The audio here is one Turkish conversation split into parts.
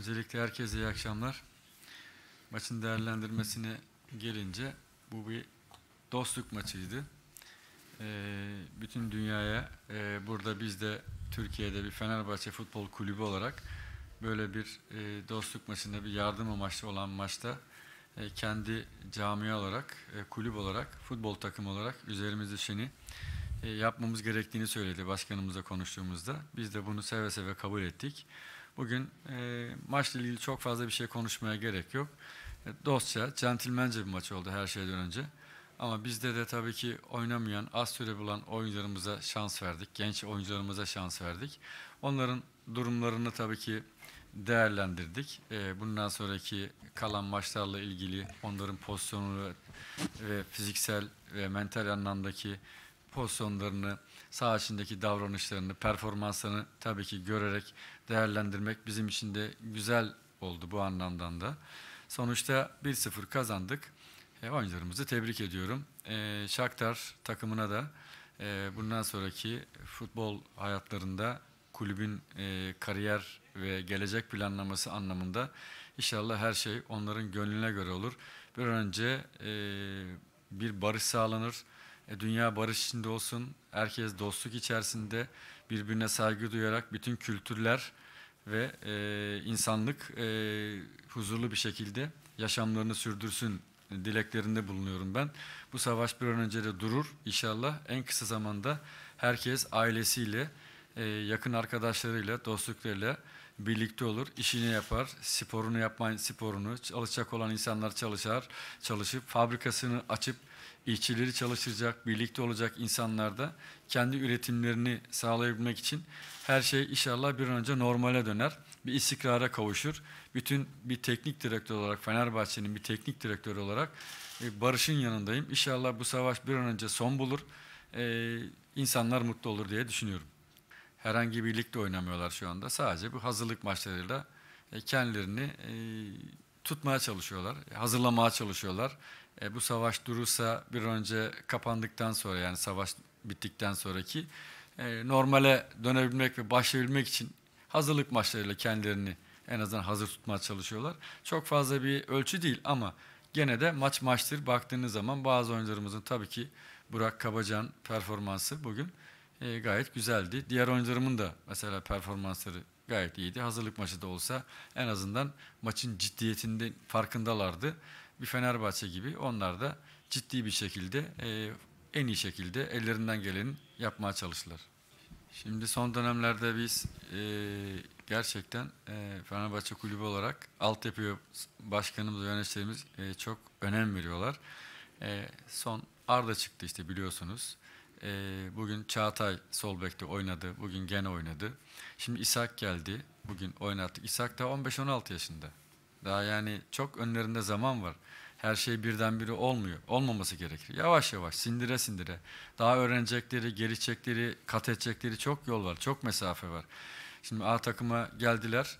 Öncelikle herkese iyi akşamlar. Maçın değerlendirmesine gelince bu bir dostluk maçıydı. Ee, bütün dünyaya e, burada biz de Türkiye'de bir Fenerbahçe Futbol Kulübü olarak böyle bir e, dostluk maçında bir yardım amaçlı olan maçta e, kendi camia olarak, e, kulüp olarak, futbol takımı olarak üzerimiz düşeni e, yapmamız gerektiğini söyledi başkanımıza konuştuğumuzda. Biz de bunu seve seve kabul ettik. Bugün e, maçla ilgili çok fazla bir şey konuşmaya gerek yok. E, dostça, centilmence bir maç oldu her şeyden önce. Ama bizde de tabii ki oynamayan, az süre bulan oyuncularımıza şans verdik. Genç oyuncularımıza şans verdik. Onların durumlarını tabii ki değerlendirdik. E, bundan sonraki kalan maçlarla ilgili onların pozisyonu ve, ve fiziksel ve mental anlamdaki pozisyonlarını, saha içindeki davranışlarını, performanslarını tabii ki görerek değerlendirmek bizim için de güzel oldu bu anlamdan da. Sonuçta 1-0 kazandık. E, oyuncularımızı tebrik ediyorum. E, Shakhtar takımına da e, bundan sonraki futbol hayatlarında kulübün e, kariyer ve gelecek planlaması anlamında inşallah her şey onların gönlüne göre olur. Bir önce e, bir barış sağlanır e, dünya barış içinde olsun, herkes dostluk içerisinde birbirine saygı duyarak bütün kültürler ve e, insanlık e, huzurlu bir şekilde yaşamlarını sürdürsün dileklerinde bulunuyorum ben. Bu savaş bir an önce de durur inşallah en kısa zamanda herkes ailesiyle, e, yakın arkadaşlarıyla, dostluklarıyla birlikte olur, işini yapar, sporunu yapmayan sporunu, çalışacak olan insanlar çalışar, çalışıp fabrikasını açıp işçileri çalıştıracak, birlikte olacak insanlar da kendi üretimlerini sağlayabilmek için her şey inşallah bir an önce normale döner, bir istikrara kavuşur. Bütün bir teknik direktör olarak, Fenerbahçe'nin bir teknik direktörü olarak e, Barış'ın yanındayım. İnşallah bu savaş bir an önce son bulur, e, insanlar mutlu olur diye düşünüyorum herhangi bir ligde oynamıyorlar şu anda. Sadece bu hazırlık maçlarıyla e, kendilerini e, tutmaya çalışıyorlar, e, hazırlamaya çalışıyorlar. bu savaş durursa bir önce kapandıktan sonra yani savaş bittikten sonraki normale dönebilmek ve başlayabilmek için hazırlık maçlarıyla kendilerini en azından hazır tutmaya çalışıyorlar. Çok fazla bir ölçü değil ama gene de maç maçtır baktığınız zaman bazı oyuncularımızın tabii ki Burak Kabacan performansı bugün e, gayet güzeldi. Diğer oyuncularımın da mesela performansları gayet iyiydi. Hazırlık maçı da olsa en azından maçın ciddiyetinde farkındalardı. Bir Fenerbahçe gibi onlar da ciddi bir şekilde e, en iyi şekilde ellerinden geleni yapmaya çalıştılar. Şimdi son dönemlerde biz e, gerçekten e, Fenerbahçe Kulübü olarak altyapı başkanımız, yöneticilerimiz e, çok önem veriyorlar. E, son Arda çıktı işte biliyorsunuz. E, bugün Çağatay sol bekte oynadı. Bugün gene oynadı. Şimdi İshak geldi. Bugün oynattık. İshak da 15-16 yaşında. Daha yani çok önlerinde zaman var. Her şey birdenbire olmuyor. Olmaması gerekir. Yavaş yavaş, sindire sindire. Daha öğrenecekleri, gelecekleri, kat edecekleri çok yol var. Çok mesafe var. Şimdi A takıma geldiler.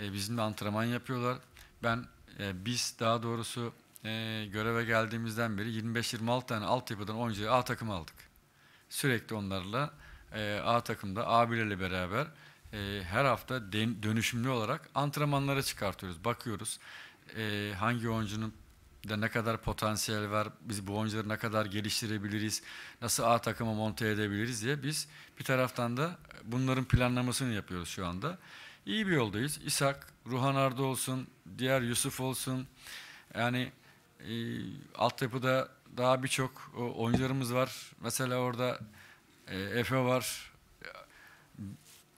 E, bizimle antrenman yapıyorlar. Ben, e, biz daha doğrusu e, göreve geldiğimizden beri 25-26 tane altyapıdan oyuncuyu A takıma aldık sürekli onlarla e, A takımda abilerle beraber e, her hafta den, dönüşümlü olarak antrenmanlara çıkartıyoruz. Bakıyoruz e, hangi oyuncunun de ne kadar potansiyel var, biz bu oyuncuları ne kadar geliştirebiliriz, nasıl A takıma monte edebiliriz diye biz bir taraftan da bunların planlamasını yapıyoruz şu anda. İyi bir yoldayız. İshak, Ruhan Arda olsun, diğer Yusuf olsun. Yani e, altyapıda daha birçok e, oyuncularımız var. Mesela orada e, Efe var,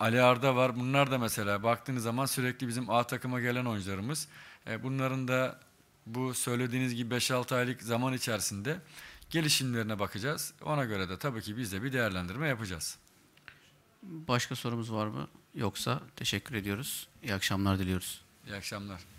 Ali Arda var. Bunlar da mesela baktığınız zaman sürekli bizim A takıma gelen oyuncularımız. E, bunların da bu söylediğiniz gibi 5-6 aylık zaman içerisinde gelişimlerine bakacağız. Ona göre de tabii ki biz de bir değerlendirme yapacağız. Başka sorumuz var mı? Yoksa teşekkür ediyoruz. İyi akşamlar diliyoruz. İyi akşamlar.